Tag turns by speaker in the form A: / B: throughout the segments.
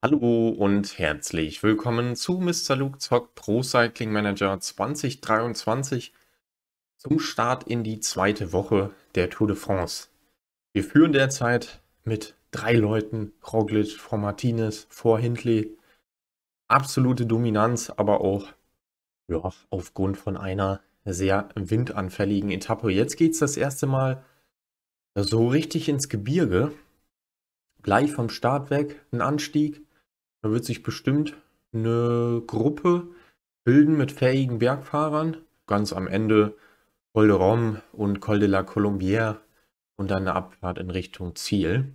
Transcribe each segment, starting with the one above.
A: Hallo und herzlich willkommen zu Mr. Luke Zock Pro Cycling Manager 2023 zum Start in die zweite Woche der Tour de France. Wir führen derzeit mit drei Leuten, Roglic vor Martinez, vor Hindley. Absolute Dominanz, aber auch ja, aufgrund von einer sehr windanfälligen Etappe. Jetzt geht es das erste Mal so richtig ins Gebirge. Gleich vom Start weg ein Anstieg da wird sich bestimmt eine Gruppe bilden mit fähigen Bergfahrern. Ganz am Ende Col de Rome und Col de la Colombière und dann eine Abfahrt in Richtung Ziel.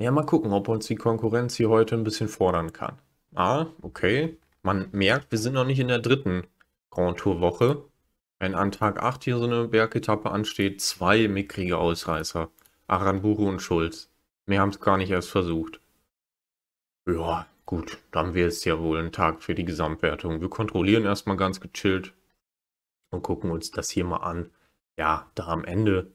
A: Ja, mal gucken, ob uns die Konkurrenz hier heute ein bisschen fordern kann. Ah, okay. Man merkt, wir sind noch nicht in der dritten Grand Tour Woche. Wenn an Tag 8 hier so eine Bergetappe ansteht, zwei mickrige Ausreißer. Aranburu und Schulz. Wir haben es gar nicht erst versucht. Ja, gut, dann wäre es ja wohl ein Tag für die Gesamtwertung. Wir kontrollieren erstmal ganz gechillt und gucken uns das hier mal an. Ja, da am Ende,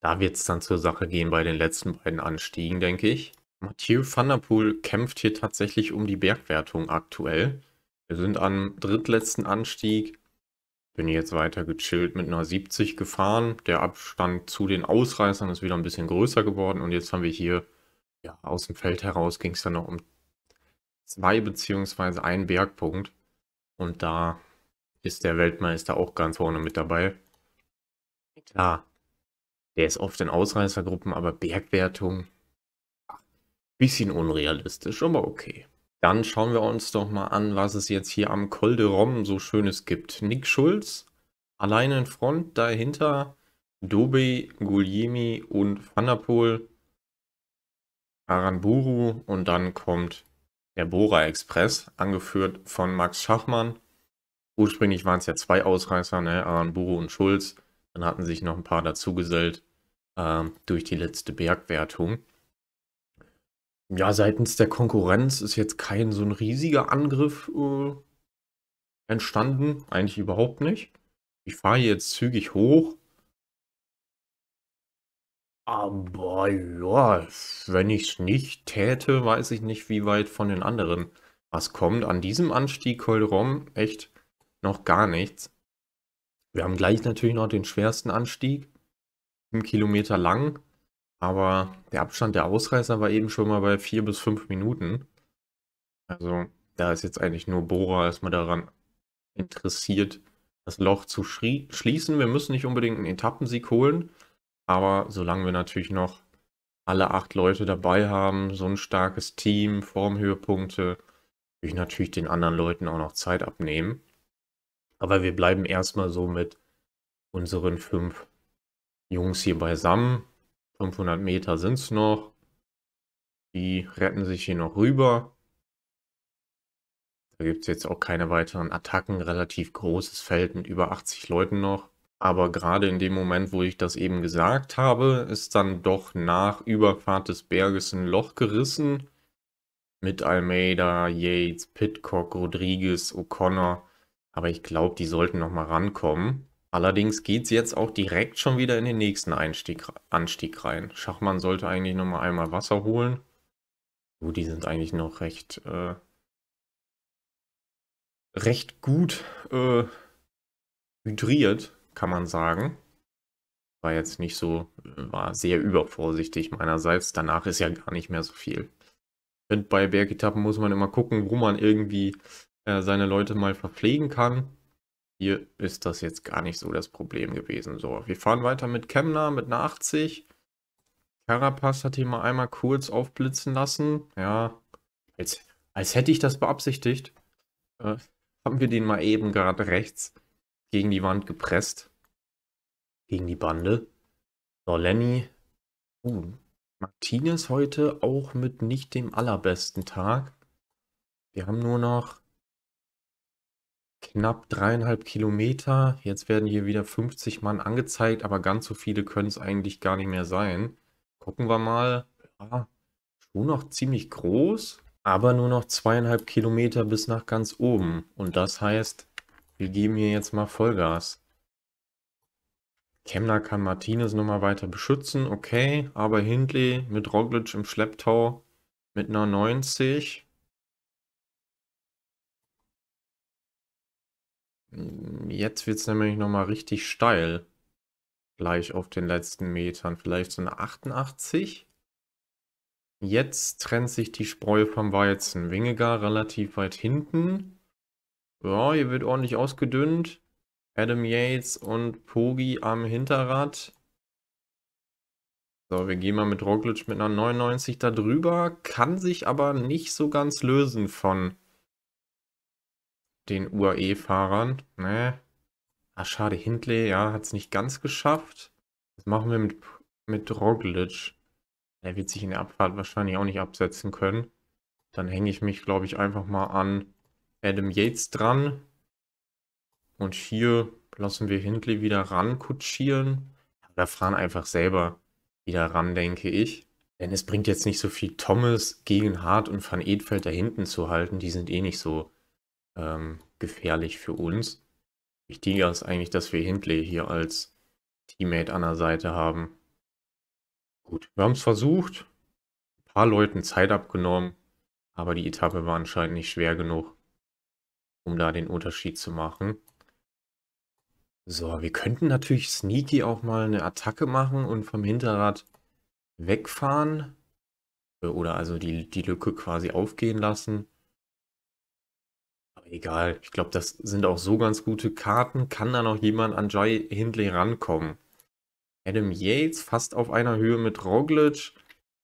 A: da wird es dann zur Sache gehen bei den letzten beiden Anstiegen, denke ich. Mathieu van der Poel kämpft hier tatsächlich um die Bergwertung aktuell. Wir sind am drittletzten Anstieg. Bin jetzt weiter gechillt mit einer 70 gefahren. Der Abstand zu den Ausreißern ist wieder ein bisschen größer geworden. Und jetzt haben wir hier, ja, aus dem Feld heraus ging es dann noch um zwei beziehungsweise ein Bergpunkt. Und da ist der Weltmeister auch ganz vorne mit dabei. Klar, der ist oft in Ausreißergruppen, aber Bergwertung, ah, bisschen unrealistisch, aber okay. Dann schauen wir uns doch mal an, was es jetzt hier am Col de Rom so Schönes gibt. Nick Schulz, alleine in Front, dahinter Dobe, Guglielmi und Van der Poel, Aramburu und dann kommt der Bora Express, angeführt von Max Schachmann. Ursprünglich waren es ja zwei Ausreißer, ne? Aaron Buro und Schulz. Dann hatten sich noch ein paar dazugesellt ähm, durch die letzte Bergwertung. Ja, seitens der Konkurrenz ist jetzt kein so ein riesiger Angriff äh, entstanden. Eigentlich überhaupt nicht. Ich fahre jetzt zügig hoch aber ja, wenn ich es nicht täte, weiß ich nicht, wie weit von den anderen was kommt. An diesem Anstieg Holrom echt noch gar nichts. Wir haben gleich natürlich noch den schwersten Anstieg, 7 Kilometer lang, aber der Abstand der Ausreißer war eben schon mal bei 4 bis 5 Minuten. Also da ist jetzt eigentlich nur Bora erstmal daran interessiert, das Loch zu schließen. Wir müssen nicht unbedingt einen Etappensieg holen, aber solange wir natürlich noch alle acht Leute dabei haben, so ein starkes Team, Formhöhepunkte, will ich natürlich den anderen Leuten auch noch Zeit abnehmen. Aber wir bleiben erstmal so mit unseren fünf Jungs hier beisammen. 500 Meter sind es noch. Die retten sich hier noch rüber. Da gibt es jetzt auch keine weiteren Attacken. Relativ großes Feld mit über 80 Leuten noch. Aber gerade in dem Moment, wo ich das eben gesagt habe, ist dann doch nach Überfahrt des Berges ein Loch gerissen. Mit Almeida, Yates, Pitcock, Rodriguez, O'Connor. Aber ich glaube, die sollten nochmal rankommen. Allerdings geht es jetzt auch direkt schon wieder in den nächsten Einstieg, Anstieg rein. Schachmann sollte eigentlich nochmal einmal Wasser holen. Oh, die sind eigentlich noch recht, äh, recht gut äh, hydriert kann man sagen. War jetzt nicht so, war sehr übervorsichtig meinerseits. Danach ist ja gar nicht mehr so viel. Und bei Bergetappen muss man immer gucken, wo man irgendwie äh, seine Leute mal verpflegen kann. Hier ist das jetzt gar nicht so das Problem gewesen. So, wir fahren weiter mit Kemner mit einer 80. Carapaz hat ihn mal einmal kurz aufblitzen lassen. Ja, als, als hätte ich das beabsichtigt. Äh, haben wir den mal eben gerade rechts gegen die Wand gepresst. Gegen die Bande. So, Lenny. Uh, Martinez heute auch mit nicht dem allerbesten Tag. Wir haben nur noch knapp dreieinhalb Kilometer. Jetzt werden hier wieder 50 Mann angezeigt, aber ganz so viele können es eigentlich gar nicht mehr sein. Gucken wir mal. Ja, schon noch ziemlich groß, aber nur noch zweieinhalb Kilometer bis nach ganz oben. Und das heißt, wir geben hier jetzt mal Vollgas. Kemner kann Martinez nochmal weiter beschützen, okay. Aber Hindley mit Roglic im Schlepptau mit einer 90. Jetzt wird es nämlich nochmal richtig steil. Gleich auf den letzten Metern. Vielleicht so eine 88. Jetzt trennt sich die Spreu vom Weizen. Wingegar relativ weit hinten. Ja, hier wird ordentlich ausgedünnt. Adam Yates und Pogi am Hinterrad. So, wir gehen mal mit Roglic mit einer 99 da drüber. Kann sich aber nicht so ganz lösen von den UAE-Fahrern. Ne? Ah, schade, Hindley, ja, hat es nicht ganz geschafft. Was machen wir mit, mit Roglic? Er wird sich in der Abfahrt wahrscheinlich auch nicht absetzen können. Dann hänge ich mich, glaube ich, einfach mal an Adam Yates dran. Und hier lassen wir Hindley wieder rankutschieren. Oder fahren einfach selber wieder ran, denke ich. Denn es bringt jetzt nicht so viel Thomas gegen Hart und Van Edfeld da hinten zu halten. Die sind eh nicht so ähm, gefährlich für uns. Wichtiger ist eigentlich, dass wir Hindley hier als Teammate an der Seite haben. Gut, wir haben es versucht. Ein paar Leuten Zeit abgenommen. Aber die Etappe war anscheinend nicht schwer genug um da den Unterschied zu machen. So, wir könnten natürlich sneaky auch mal eine Attacke machen und vom Hinterrad wegfahren. Äh, oder also die, die Lücke quasi aufgehen lassen. Aber egal, ich glaube, das sind auch so ganz gute Karten. Kann da noch jemand an Joy Hindley rankommen? Adam Yates fast auf einer Höhe mit Roglic.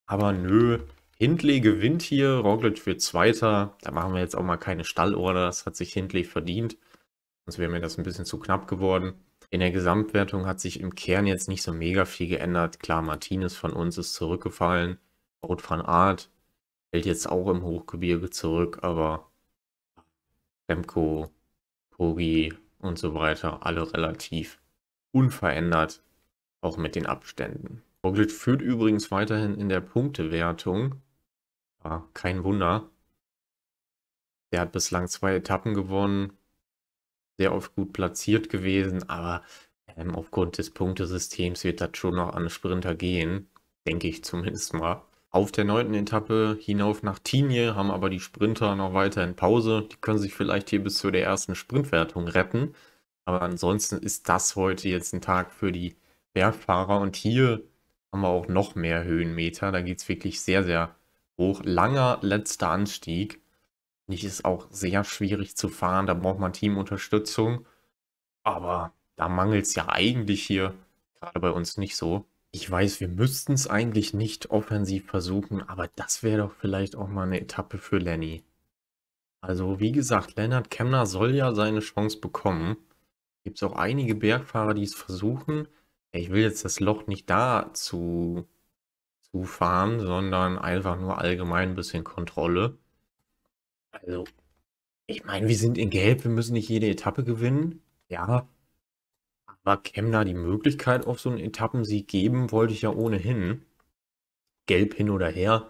A: Aber nö, Hindley gewinnt hier, Roglic wird Zweiter. Da machen wir jetzt auch mal keine Stallorder, das hat sich Hindley verdient. Sonst wäre mir das ein bisschen zu knapp geworden. In der Gesamtwertung hat sich im Kern jetzt nicht so mega viel geändert. Klar, Martinez von uns ist zurückgefallen. Out van Art hält jetzt auch im Hochgebirge zurück, aber Remco, Pogi und so weiter, alle relativ unverändert, auch mit den Abständen. Roglic führt übrigens weiterhin in der Punktewertung aber kein Wunder. Der hat bislang zwei Etappen gewonnen. Sehr oft gut platziert gewesen, aber ähm, aufgrund des Punktesystems wird das schon noch an Sprinter gehen. Denke ich zumindest mal. Auf der neunten Etappe hinauf nach Tignes haben aber die Sprinter noch weiter in Pause. Die können sich vielleicht hier bis zu der ersten Sprintwertung retten. Aber ansonsten ist das heute jetzt ein Tag für die Bergfahrer. Und hier haben wir auch noch mehr Höhenmeter. Da geht es wirklich sehr, sehr hoch. Langer letzter Anstieg. Nicht ist auch sehr schwierig zu fahren. Da braucht man Teamunterstützung. Aber da mangelt es ja eigentlich hier gerade bei uns nicht so. Ich weiß, wir müssten es eigentlich nicht offensiv versuchen, aber das wäre doch vielleicht auch mal eine Etappe für Lenny. Also wie gesagt, Lennart Kemner soll ja seine Chance bekommen. Gibt es auch einige Bergfahrer, die es versuchen. Ich will jetzt das Loch nicht dazu zu fahren, sondern einfach nur allgemein ein bisschen Kontrolle. Also, ich meine, wir sind in Gelb, wir müssen nicht jede Etappe gewinnen. Ja. Aber Kemner die Möglichkeit auf so einen Etappensieg geben, wollte ich ja ohnehin. Gelb hin oder her.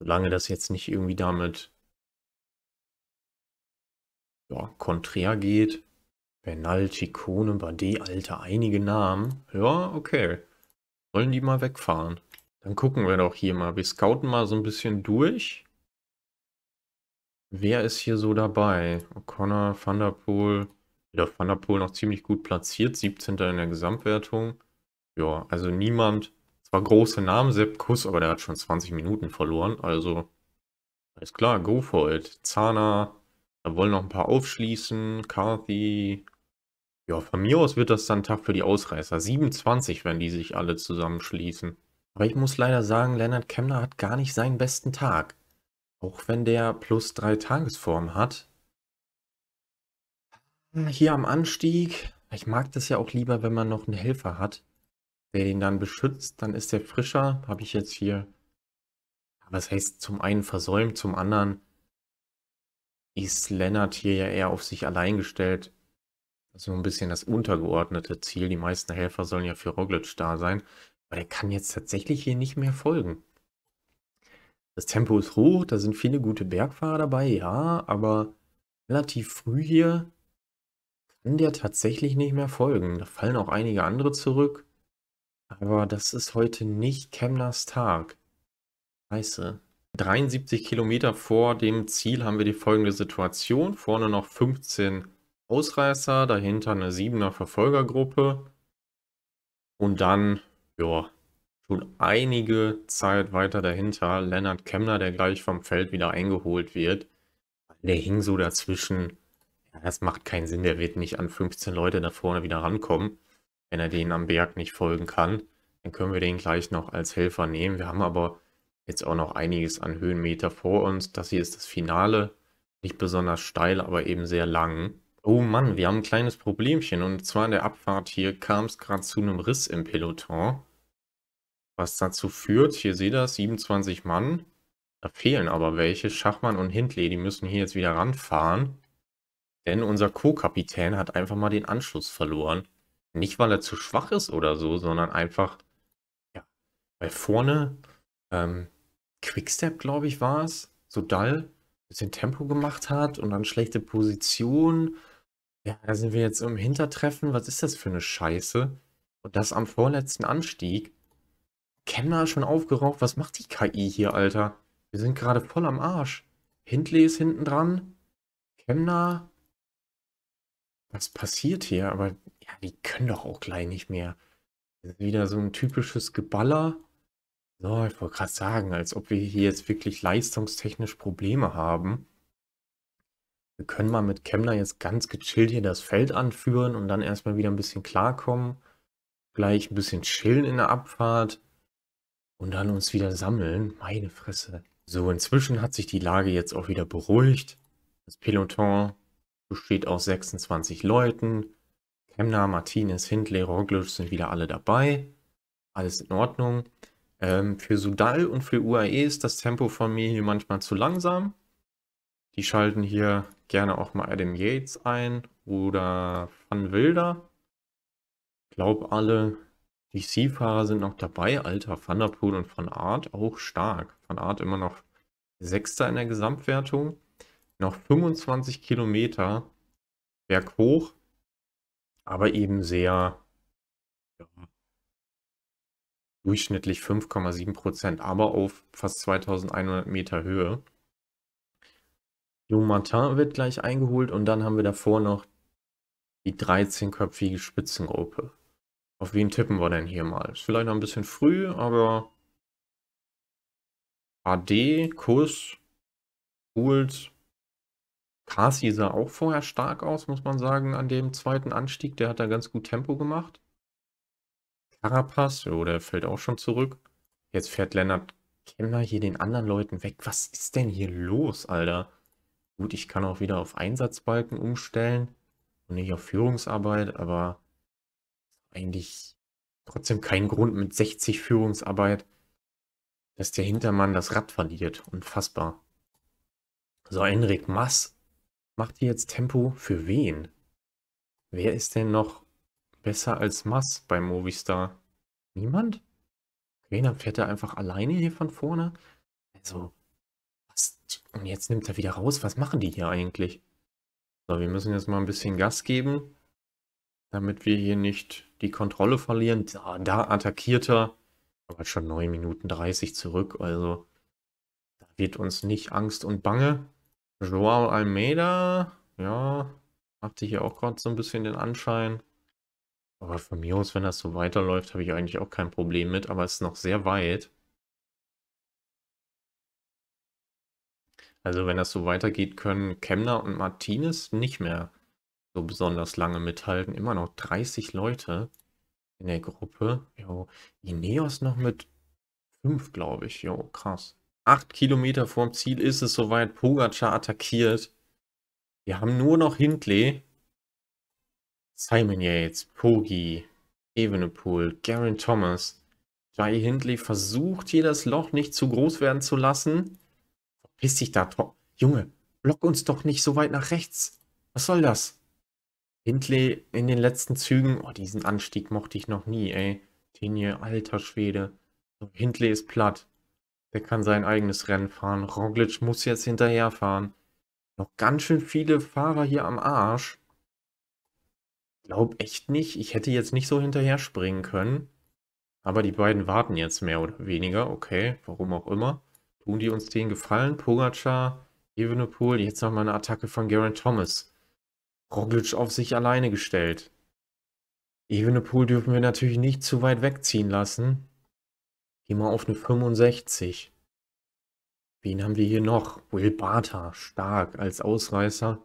A: Solange das jetzt nicht irgendwie damit ja, konträr geht. Bernal, Chicone, Bade, alter, einige Namen. Ja, okay. Wollen die mal wegfahren? Dann gucken wir doch hier mal. Wir scouten mal so ein bisschen durch. Wer ist hier so dabei? O'Connor, Thunderpool. Wieder Thunderpool noch ziemlich gut platziert. 17. in der Gesamtwertung. Ja, also niemand. Zwar große Namen, Sepp Kuss, aber der hat schon 20 Minuten verloren. Also, alles klar, go for it. Zana, da wollen noch ein paar aufschließen. Carthy. Ja, von mir aus wird das dann Tag für die Ausreißer. 27, wenn die sich alle zusammenschließen. Aber ich muss leider sagen, Leonard Kemner hat gar nicht seinen besten Tag. Auch wenn der plus drei Tagesform hat. Hier am Anstieg. Ich mag das ja auch lieber, wenn man noch einen Helfer hat, der ihn dann beschützt. Dann ist der frischer. Habe ich jetzt hier. Was heißt zum einen versäumt, zum anderen ist Lennart hier ja eher auf sich allein gestellt. Also ein bisschen das untergeordnete Ziel. Die meisten Helfer sollen ja für Roglic da sein. Aber der kann jetzt tatsächlich hier nicht mehr folgen. Das Tempo ist hoch, da sind viele gute Bergfahrer dabei, ja, aber relativ früh hier kann der tatsächlich nicht mehr folgen. Da fallen auch einige andere zurück. Aber das ist heute nicht Kemners Tag. Scheiße. 73 Kilometer vor dem Ziel haben wir die folgende Situation. Vorne noch 15 Ausreißer, dahinter eine 7er Verfolgergruppe. Und dann ja, schon einige Zeit weiter dahinter Lennart Kemner, der gleich vom Feld wieder eingeholt wird. Der hing so dazwischen. Ja, das macht keinen Sinn, der wird nicht an 15 Leute da vorne wieder rankommen, wenn er denen am Berg nicht folgen kann. Dann können wir den gleich noch als Helfer nehmen. Wir haben aber jetzt auch noch einiges an Höhenmeter vor uns. Das hier ist das Finale. Nicht besonders steil, aber eben sehr lang. Oh Mann, wir haben ein kleines Problemchen. Und zwar in der Abfahrt hier kam es gerade zu einem Riss im Peloton. Was dazu führt, hier seht ihr das, 27 Mann. Da fehlen aber welche. Schachmann und Hindley, die müssen hier jetzt wieder ranfahren. Denn unser Co-Kapitän hat einfach mal den Anschluss verloren. Nicht, weil er zu schwach ist oder so, sondern einfach, ja, weil vorne, ähm, Quickstep, glaube ich, war es, so Dall, bisschen Tempo gemacht hat und dann schlechte Position. Ja, da sind wir jetzt im Hintertreffen. Was ist das für eine Scheiße? Und das am vorletzten Anstieg? Kenner schon aufgeraucht. Was macht die KI hier, Alter? Wir sind gerade voll am Arsch. Hindley ist hinten dran. Kemner. Was passiert hier? Aber ja, die können doch auch gleich nicht mehr. Das ist wieder so ein typisches Geballer. So, ich wollte gerade sagen, als ob wir hier jetzt wirklich leistungstechnisch Probleme haben wir können mal mit Kemner jetzt ganz gechillt hier das Feld anführen und dann erstmal wieder ein bisschen klarkommen. Gleich ein bisschen chillen in der Abfahrt und dann uns wieder sammeln. Meine Fresse. So, inzwischen hat sich die Lage jetzt auch wieder beruhigt. Das Peloton besteht aus 26 Leuten. Kemner, Martinez, Hindley, Roglic sind wieder alle dabei. Alles in Ordnung. Ähm, für Sudal und für UAE ist das Tempo von mir hier manchmal zu langsam. Die schalten hier gerne auch mal Adam Yates ein oder Van Wilder. Ich glaube, alle DC-Fahrer sind noch dabei. Alter, Van der Poel und Van Art auch stark. Van Art immer noch Sechster in der Gesamtwertung. Noch 25 Kilometer berghoch, aber eben sehr ja, durchschnittlich 5,7 Prozent, aber auf fast 2100 Meter Höhe. Louis-Martin wird gleich eingeholt und dann haben wir davor noch die 13-köpfige Spitzengruppe. Auf wen tippen wir denn hier mal? Ist vielleicht noch ein bisschen früh, aber AD, Kuss, Fools. Kasi sah auch vorher stark aus, muss man sagen, an dem zweiten Anstieg. Der hat da ganz gut Tempo gemacht. Carapaz, oh, der fällt auch schon zurück. Jetzt fährt Lennart Kemmer hier den anderen Leuten weg. Was ist denn hier los, Alter? Gut, ich kann auch wieder auf Einsatzbalken umstellen und nicht auf Führungsarbeit, aber eigentlich trotzdem kein Grund mit 60 Führungsarbeit, dass der Hintermann das Rad verliert. Unfassbar. So, Enric Mass macht hier jetzt Tempo für wen? Wer ist denn noch besser als Mass bei Movistar? Niemand? Okay, dann fährt er einfach alleine hier von vorne. Also, und jetzt nimmt er wieder raus. Was machen die hier eigentlich? So, wir müssen jetzt mal ein bisschen Gas geben, damit wir hier nicht die Kontrolle verlieren. Da, da attackiert er. Aber schon 9 Minuten 30 zurück. Also da wird uns nicht Angst und Bange. Joao Almeida, ja, macht sich hier auch gerade so ein bisschen den Anschein. Aber von mir aus, wenn das so weiterläuft, habe ich eigentlich auch kein Problem mit. Aber es ist noch sehr weit. Also wenn das so weitergeht, können Kemner und Martinez nicht mehr so besonders lange mithalten. Immer noch 30 Leute in der Gruppe. Jo. Ineos noch mit 5, glaube ich. Jo, krass. 8 Kilometer vorm Ziel ist es soweit. Pogacar attackiert. Wir haben nur noch Hindley. Simon Yates, Pogi, Evenepoel, Garen Thomas. Jai Hindley versucht hier das Loch nicht zu groß werden zu lassen. Piss dich da, Tro Junge, block uns doch nicht so weit nach rechts. Was soll das? Hindley in den letzten Zügen. Oh, diesen Anstieg mochte ich noch nie, ey. Tinje, alter Schwede. Hindley ist platt. Der kann sein eigenes Rennen fahren. Roglic muss jetzt hinterherfahren. Noch ganz schön viele Fahrer hier am Arsch. Glaub echt nicht. Ich hätte jetzt nicht so hinterher springen können. Aber die beiden warten jetzt mehr oder weniger. Okay, warum auch immer. Tun die uns den Gefallen? Pogacar, Evenepoel, jetzt nochmal eine Attacke von Garen Thomas. Roglic auf sich alleine gestellt. Evenepoel dürfen wir natürlich nicht zu weit wegziehen lassen. Geh mal auf eine 65. Wen haben wir hier noch? Will Bartha, stark als Ausreißer.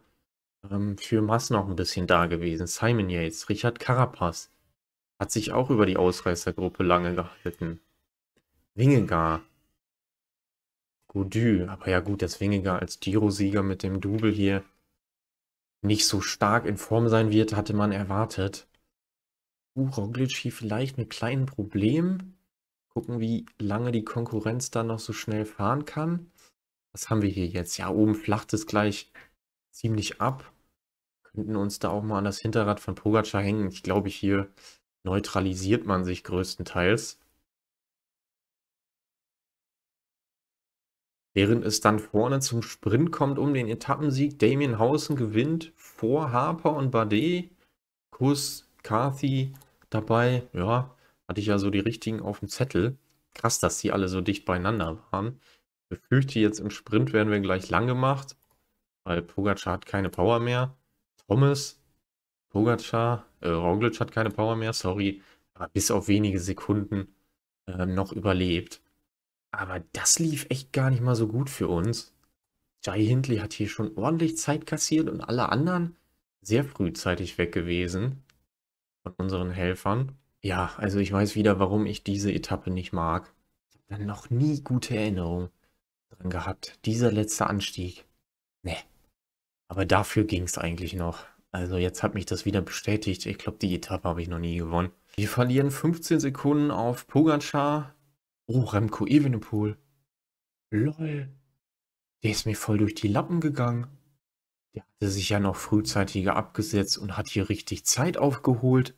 A: Ähm, für Mass noch ein bisschen da gewesen. Simon Yates, Richard Carapaz. Hat sich auch über die Ausreißergruppe lange gehalten. Wingegar, Godü. Aber ja gut, jetzt weniger als Giro-Sieger mit dem Double hier nicht so stark in Form sein wird, hatte man erwartet. Uh, Roglic hier vielleicht mit kleinen Problemen. Gucken, wie lange die Konkurrenz da noch so schnell fahren kann. Was haben wir hier jetzt? Ja, oben flacht es gleich ziemlich ab. Könnten uns da auch mal an das Hinterrad von Pogacar hängen. Ich glaube, hier neutralisiert man sich größtenteils. Während es dann vorne zum Sprint kommt um den Etappensieg. Damien Hausen gewinnt vor Harper und Bardet. Kuss, Carthy dabei. Ja, hatte ich ja so die richtigen auf dem Zettel. Krass, dass die alle so dicht beieinander waren. Ich befürchte, jetzt im Sprint werden wir gleich lang gemacht, weil Pogacar hat keine Power mehr. Thomas, Pogacar, äh, Roglic hat keine Power mehr, sorry. Aber bis auf wenige Sekunden äh, noch überlebt. Aber das lief echt gar nicht mal so gut für uns. Jai Hindley hat hier schon ordentlich Zeit kassiert und alle anderen sehr frühzeitig weg gewesen von unseren Helfern. Ja, also ich weiß wieder, warum ich diese Etappe nicht mag. Ich habe dann noch nie gute Erinnerungen dran gehabt. Dieser letzte Anstieg. Ne. Aber dafür ging es eigentlich noch. Also jetzt hat mich das wieder bestätigt. Ich glaube, die Etappe habe ich noch nie gewonnen. Wir verlieren 15 Sekunden auf Pogacar, Oh, Remco Evenepoel. Lol. Der ist mir voll durch die Lappen gegangen. Der hatte sich ja noch frühzeitiger abgesetzt und hat hier richtig Zeit aufgeholt.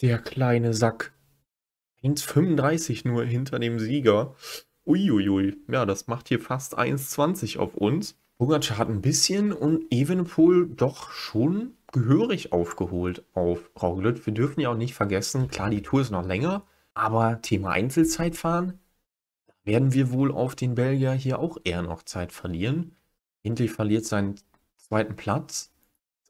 A: Der kleine Sack. 1,35 nur hinter dem Sieger. Uiuiui. Ja, das macht hier fast 1,20 auf uns. Pogacar hat ein bisschen und Evenepoel doch schon gehörig aufgeholt auf Roglic. Wir dürfen ja auch nicht vergessen, klar, die Tour ist noch länger. Aber Thema Einzelzeitfahren da werden wir wohl auf den Belgier hier auch eher noch Zeit verlieren. Hindley verliert seinen zweiten Platz.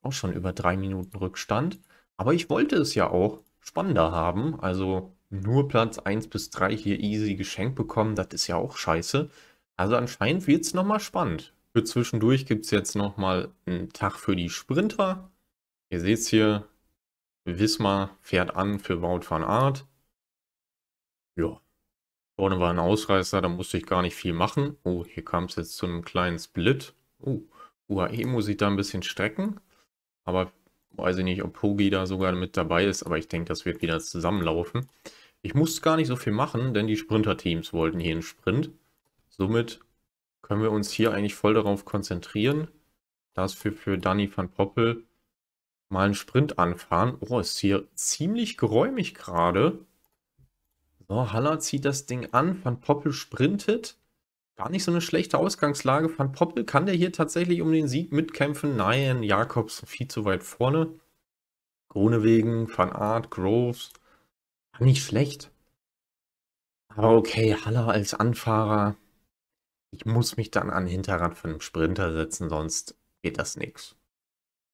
A: Auch schon über drei Minuten Rückstand. Aber ich wollte es ja auch spannender haben. Also nur Platz 1 bis 3 hier easy geschenkt bekommen, das ist ja auch scheiße. Also anscheinend wird es nochmal spannend. Für zwischendurch gibt es jetzt nochmal einen Tag für die Sprinter. Ihr seht es hier, Wismar fährt an für Wout van Aert. Ja. Vorne war ein Ausreißer, da musste ich gar nicht viel machen. Oh, hier kam es jetzt zu einem kleinen Split. Oh, UAE muss ich da ein bisschen strecken. Aber weiß ich nicht, ob Pogi da sogar mit dabei ist, aber ich denke, das wird wieder zusammenlaufen. Ich muss gar nicht so viel machen, denn die Sprinter-Teams wollten hier einen Sprint. Somit können wir uns hier eigentlich voll darauf konzentrieren, dass wir für Danny van Poppel mal einen Sprint anfahren. Oh, ist hier ziemlich geräumig gerade. So, Haller zieht das Ding an. Van Poppel sprintet. Gar nicht so eine schlechte Ausgangslage. Van Poppel, kann der hier tatsächlich um den Sieg mitkämpfen? Nein, Jakobs viel zu weit vorne. Grunewegen, Van Art, Groves. Nicht schlecht. Aber okay, Haller als Anfahrer. Ich muss mich dann an Hinterrad von einem Sprinter setzen, sonst geht das nichts.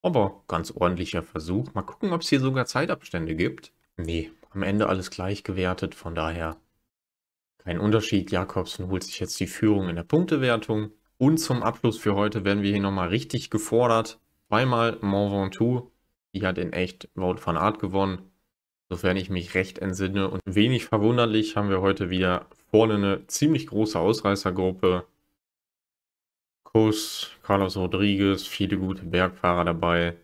A: Aber ganz ordentlicher Versuch. Mal gucken, ob es hier sogar Zeitabstände gibt. Nee, am Ende alles gleich gewertet, von daher kein Unterschied. Jakobsen holt sich jetzt die Führung in der Punktewertung. Und zum Abschluss für heute werden wir hier nochmal richtig gefordert. Zweimal Mont Ventoux. Die hat in echt Wout van Art gewonnen. Sofern ich mich recht entsinne. Und wenig verwunderlich haben wir heute wieder vorne eine ziemlich große Ausreißergruppe. Kuss, Carlos Rodriguez, viele gute Bergfahrer dabei.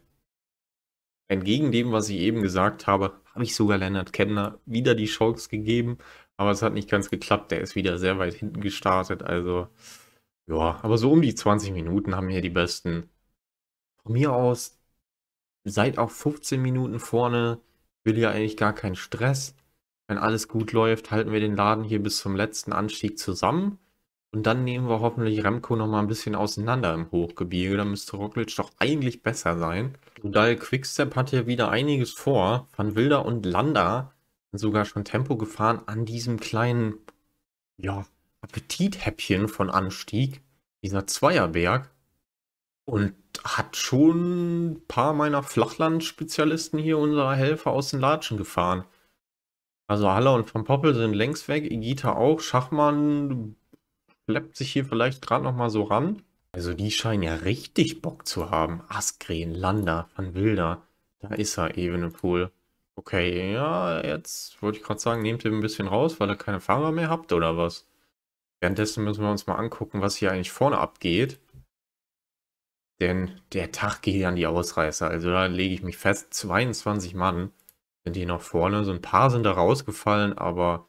A: Entgegen dem, was ich eben gesagt habe, habe ich sogar Leonard Kemner wieder die Chance gegeben, aber es hat nicht ganz geklappt. Der ist wieder sehr weit hinten gestartet. Also, ja, aber so um die 20 Minuten haben hier die besten. Von mir aus, seid auch 15 Minuten vorne, will ja eigentlich gar keinen Stress. Wenn alles gut läuft, halten wir den Laden hier bis zum letzten Anstieg zusammen. Und dann nehmen wir hoffentlich Remco nochmal ein bisschen auseinander im Hochgebirge. Da müsste Roglic doch eigentlich besser sein. Rudal Quickstep hat hier wieder einiges vor. Van Wilder und Landa sind sogar schon Tempo gefahren an diesem kleinen ja, Appetithäppchen von Anstieg, dieser Zweierberg. Und hat schon ein paar meiner Flachland-Spezialisten hier unserer Helfer aus den Latschen gefahren. Also Haller und Van Poppel sind längst weg, Igita auch, Schachmann schleppt sich hier vielleicht gerade nochmal so ran. Also die scheinen ja richtig Bock zu haben. Askren, Lander, Van Wilder. Da ist er, Evenepoel. Okay, ja, jetzt wollte ich gerade sagen, nehmt ihr ein bisschen raus, weil ihr keine Fahrer mehr habt oder was? Währenddessen müssen wir uns mal angucken, was hier eigentlich vorne abgeht. Denn der Tag geht an die Ausreißer. Also da lege ich mich fest, 22 Mann sind hier noch vorne. So ein paar sind da rausgefallen, aber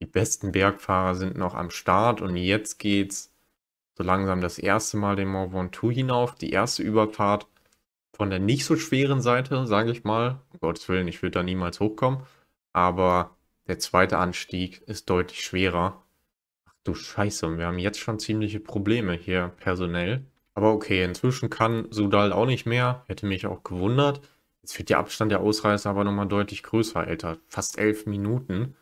A: die besten Bergfahrer sind noch am Start. Und jetzt geht's so langsam das erste Mal den Mont Ventoux hinauf, die erste Überfahrt von der nicht so schweren Seite, sage ich mal. Um Gottes Willen, ich würde da niemals hochkommen. Aber der zweite Anstieg ist deutlich schwerer. Ach du Scheiße, und wir haben jetzt schon ziemliche Probleme hier personell. Aber okay, inzwischen kann Sudal auch nicht mehr. Hätte mich auch gewundert. Jetzt wird der Abstand der Ausreißer aber nochmal deutlich größer, Alter. Fast elf Minuten.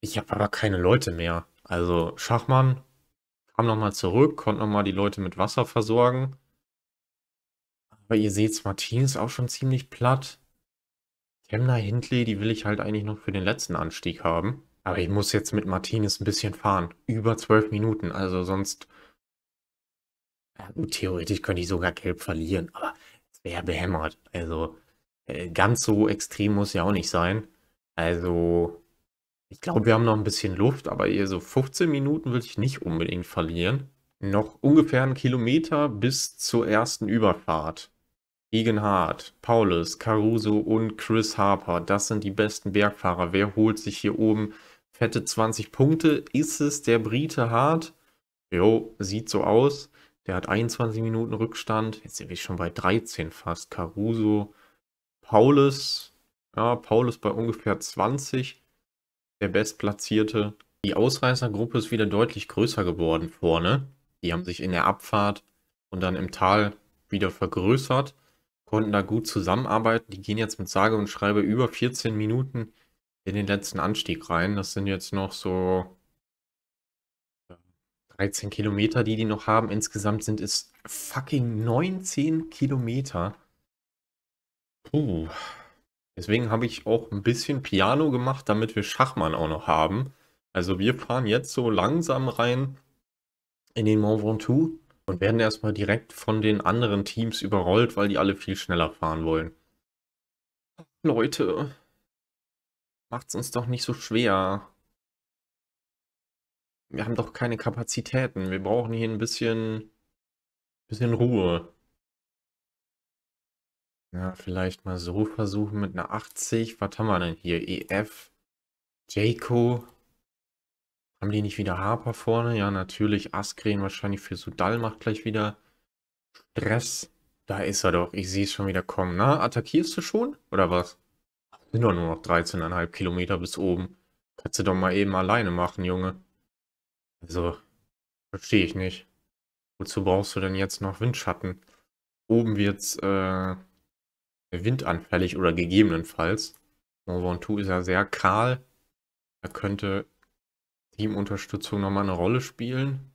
A: Ich habe aber keine Leute mehr. Also Schachmann, Kam nochmal zurück, konnte nochmal die Leute mit Wasser versorgen. Aber ihr seht, Martin ist auch schon ziemlich platt. Kemner Hindley, die will ich halt eigentlich noch für den letzten Anstieg haben. Aber ich muss jetzt mit Martinez ein bisschen fahren. Über zwölf Minuten, also sonst... Ja, gut, theoretisch könnte ich sogar gelb verlieren, aber es wäre behämmert. Also äh, ganz so extrem muss ja auch nicht sein. Also ich glaube, wir haben noch ein bisschen Luft, aber eher so 15 Minuten würde ich nicht unbedingt verlieren. Noch ungefähr einen Kilometer bis zur ersten Überfahrt. Egan Hart, Paulus, Caruso und Chris Harper, das sind die besten Bergfahrer. Wer holt sich hier oben fette 20 Punkte? Ist es der Brite Hart? Jo, sieht so aus. Der hat 21 Minuten Rückstand. Jetzt sind wir schon bei 13 fast. Caruso, Paulus, ja, Paulus bei ungefähr 20 der Bestplatzierte. Die Ausreißergruppe ist wieder deutlich größer geworden vorne. Die haben sich in der Abfahrt und dann im Tal wieder vergrößert, konnten da gut zusammenarbeiten. Die gehen jetzt mit sage und schreibe über 14 Minuten in den letzten Anstieg rein. Das sind jetzt noch so 13 äh, Kilometer, die die noch haben. Insgesamt sind es fucking 19 Kilometer. Puh, Deswegen habe ich auch ein bisschen Piano gemacht, damit wir Schachmann auch noch haben. Also wir fahren jetzt so langsam rein in den Mont Ventoux und werden erstmal direkt von den anderen Teams überrollt, weil die alle viel schneller fahren wollen. Leute, macht's uns doch nicht so schwer. Wir haben doch keine Kapazitäten. Wir brauchen hier ein bisschen, bisschen Ruhe. Ja, vielleicht mal so versuchen mit einer 80. Was haben wir denn hier? EF, Jayco. Haben die nicht wieder Harper vorne? Ja, natürlich. Askren wahrscheinlich für Sudal macht gleich wieder Stress. Da ist er doch. Ich sehe es schon wieder kommen. Na, attackierst du schon? Oder was? Sind doch nur noch 13,5 Kilometer bis oben. Kannst du doch mal eben alleine machen, Junge. Also, verstehe ich nicht. Wozu brauchst du denn jetzt noch Windschatten? Oben wird's, äh, windanfällig oder gegebenenfalls. Mont 2 ist ja sehr kahl. Da könnte Teamunterstützung nochmal eine Rolle spielen.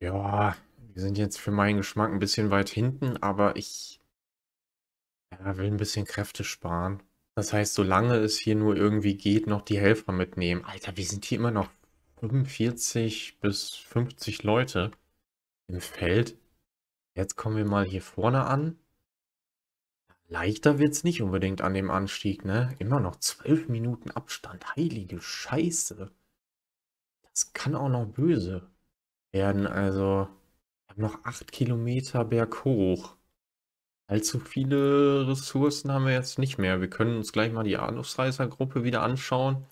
A: Ja, wir sind jetzt für meinen Geschmack ein bisschen weit hinten, aber ich ja, will ein bisschen Kräfte sparen. Das heißt, solange es hier nur irgendwie geht, noch die Helfer mitnehmen. Alter, wir sind hier immer noch 45 bis 50 Leute im Feld. Jetzt kommen wir mal hier vorne an. Leichter wird es nicht unbedingt an dem Anstieg, ne? Immer noch zwölf Minuten Abstand. Heilige Scheiße. Das kann auch noch böse werden. Also, wir haben noch acht Kilometer berghoch. Allzu viele Ressourcen haben wir jetzt nicht mehr. Wir können uns gleich mal die Anusreißer-Gruppe wieder anschauen.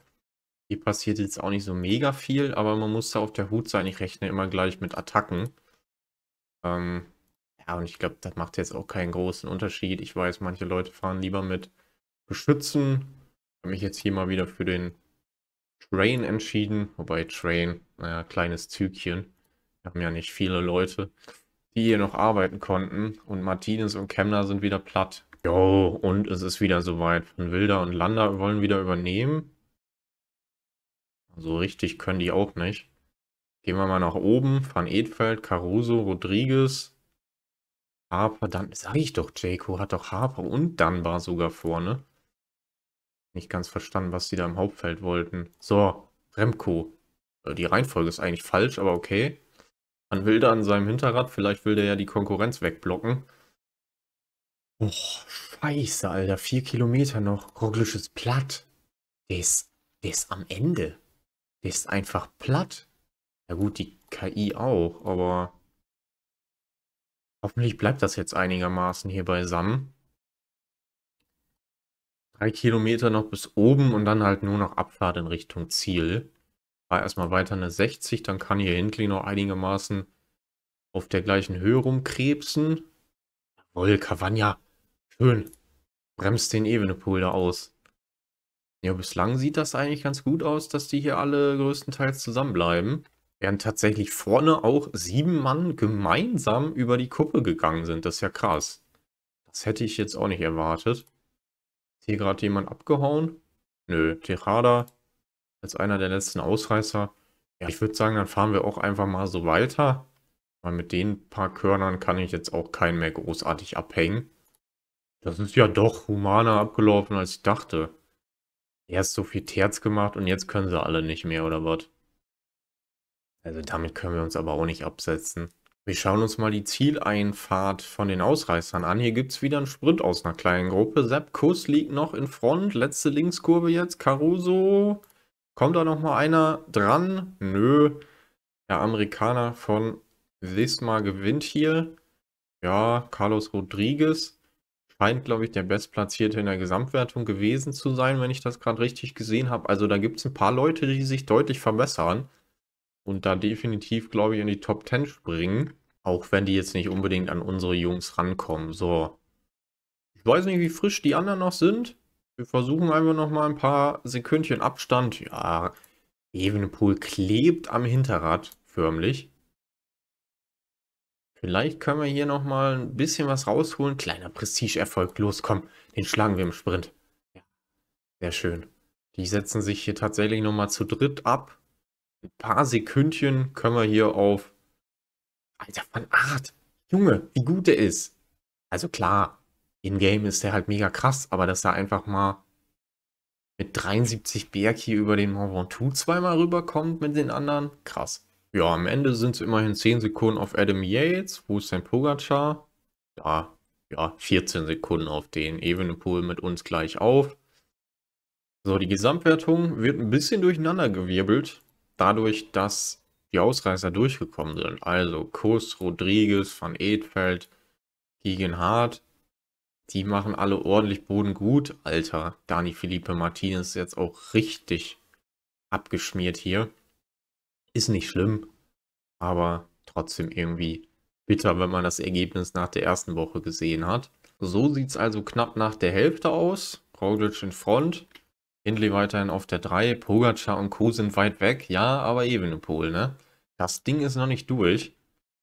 A: Hier passiert jetzt auch nicht so mega viel, aber man muss da auf der Hut sein. Ich rechne immer gleich mit Attacken. Ähm, ja, und ich glaube, das macht jetzt auch keinen großen Unterschied. Ich weiß, manche Leute fahren lieber mit Geschützen. Ich habe mich jetzt hier mal wieder für den Train entschieden. Wobei Train, naja, kleines Zügchen. Wir haben ja nicht viele Leute, die hier noch arbeiten konnten. Und Martinez und Kemner sind wieder platt. Jo, und es ist wieder soweit. Von Wilder und Lander wollen wieder übernehmen. So richtig können die auch nicht. Gehen wir mal nach oben. Van Edfeld, Caruso, Rodriguez. Harper, dann sag ich doch, Jaco hat doch Harper und Dunbar sogar vorne. Nicht ganz verstanden, was die da im Hauptfeld wollten. So, Remco. Äh, die Reihenfolge ist eigentlich falsch, aber okay. Man will da an seinem Hinterrad, vielleicht will der ja die Konkurrenz wegblocken. Och, scheiße, Alter. Vier Kilometer noch. Roglisch ist platt. Der ist, der ist am Ende. Der ist einfach platt. Ja gut, die KI auch, aber Hoffentlich bleibt das jetzt einigermaßen hier beisammen. Drei Kilometer noch bis oben und dann halt nur noch Abfahrt in Richtung Ziel. War erstmal weiter eine 60, dann kann hier Hindley noch einigermaßen auf der gleichen Höhe rumkrebsen. Jawohl, Cavagna. Schön. Bremst den Evenepoel da aus. Ja, bislang sieht das eigentlich ganz gut aus, dass die hier alle größtenteils zusammenbleiben während tatsächlich vorne auch sieben Mann gemeinsam über die Kuppe gegangen sind. Das ist ja krass. Das hätte ich jetzt auch nicht erwartet. Ist hier gerade jemand abgehauen? Nö, Tirada als einer der letzten Ausreißer. Ja, ich würde sagen, dann fahren wir auch einfach mal so weiter. Weil mit den paar Körnern kann ich jetzt auch keinen mehr großartig abhängen. Das ist ja doch humaner abgelaufen, als ich dachte. Erst so viel Terz gemacht und jetzt können sie alle nicht mehr, oder was? Also damit können wir uns aber auch nicht absetzen. Wir schauen uns mal die Zieleinfahrt von den Ausreißern an. Hier gibt es wieder einen Sprint aus einer kleinen Gruppe. Sepp Kuss liegt noch in Front. Letzte Linkskurve jetzt. Caruso. Kommt da nochmal einer dran? Nö. Der Amerikaner von Wismar gewinnt hier. Ja, Carlos Rodriguez scheint, glaube ich, der Bestplatzierte in der Gesamtwertung gewesen zu sein, wenn ich das gerade richtig gesehen habe. Also da gibt es ein paar Leute, die sich deutlich verbessern und da definitiv, glaube ich, in die Top 10 springen. Auch wenn die jetzt nicht unbedingt an unsere Jungs rankommen. So. Ich weiß nicht, wie frisch die anderen noch sind. Wir versuchen einfach nochmal ein paar Sekündchen Abstand. Ja, Evenepoel klebt am Hinterrad, förmlich. Vielleicht können wir hier nochmal ein bisschen was rausholen. Kleiner Prestige-Erfolg. Los, komm, den schlagen wir im Sprint. Ja, sehr schön. Die setzen sich hier tatsächlich nochmal zu dritt ab ein paar Sekündchen können wir hier auf. Alter, von Art. Junge, wie gut der ist. Also klar, in-game ist der halt mega krass, aber dass er einfach mal mit 73 Berg hier über den Mont Ventoux zweimal rüberkommt mit den anderen, krass. Ja, am Ende sind es immerhin 10 Sekunden auf Adam Yates. Wo ist sein Pogacar? Ja, ja, 14 Sekunden auf den. Evenepoel mit uns gleich auf. So, die Gesamtwertung wird ein bisschen durcheinander gewirbelt dadurch, dass die Ausreißer durchgekommen sind, also Kuss, Rodriguez, Van Edfeld, Gegen Hart, die machen alle ordentlich Boden gut. Alter, Dani Felipe Martinez ist jetzt auch richtig abgeschmiert hier. Ist nicht schlimm, aber trotzdem irgendwie bitter, wenn man das Ergebnis nach der ersten Woche gesehen hat. So sieht es also knapp nach der Hälfte aus. Roglic in Front. Hindley weiterhin auf der 3. Pogacar und Co. sind weit weg. Ja, aber ebene Pol, ne? Das Ding ist noch nicht durch.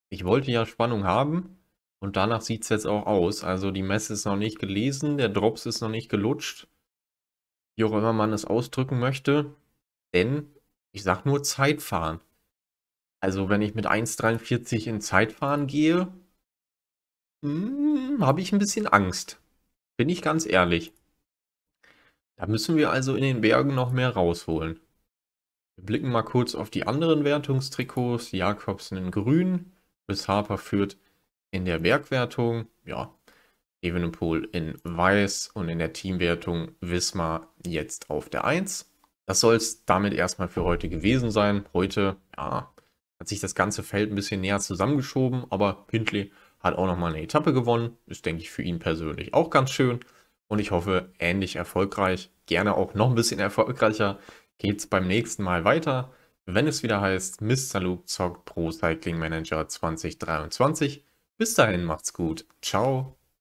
A: Ich wollte ja Spannung haben. Und danach sieht es jetzt auch aus. Also die Messe ist noch nicht gelesen. Der Drops ist noch nicht gelutscht. Wie auch immer man es ausdrücken möchte. Denn ich sag nur Zeitfahren. Also wenn ich mit 1,43 in Zeitfahren gehe, hm, habe ich ein bisschen Angst. Bin ich ganz ehrlich. Da müssen wir also in den Bergen noch mehr rausholen. Wir blicken mal kurz auf die anderen Wertungstrikots. Jakobsen in grün, Chris Harper führt in der Bergwertung, ja, Evenepoel in weiß und in der Teamwertung Wismar jetzt auf der 1. Das soll es damit erstmal für heute gewesen sein. Heute, ja, hat sich das ganze Feld ein bisschen näher zusammengeschoben, aber Hindley hat auch nochmal eine Etappe gewonnen. Ist, denke ich, für ihn persönlich auch ganz schön und ich hoffe ähnlich erfolgreich, gerne auch noch ein bisschen erfolgreicher Geht es beim nächsten Mal weiter, wenn es wieder heißt Mr. Luke zockt Pro Cycling Manager 2023. Bis dahin macht's gut. Ciao.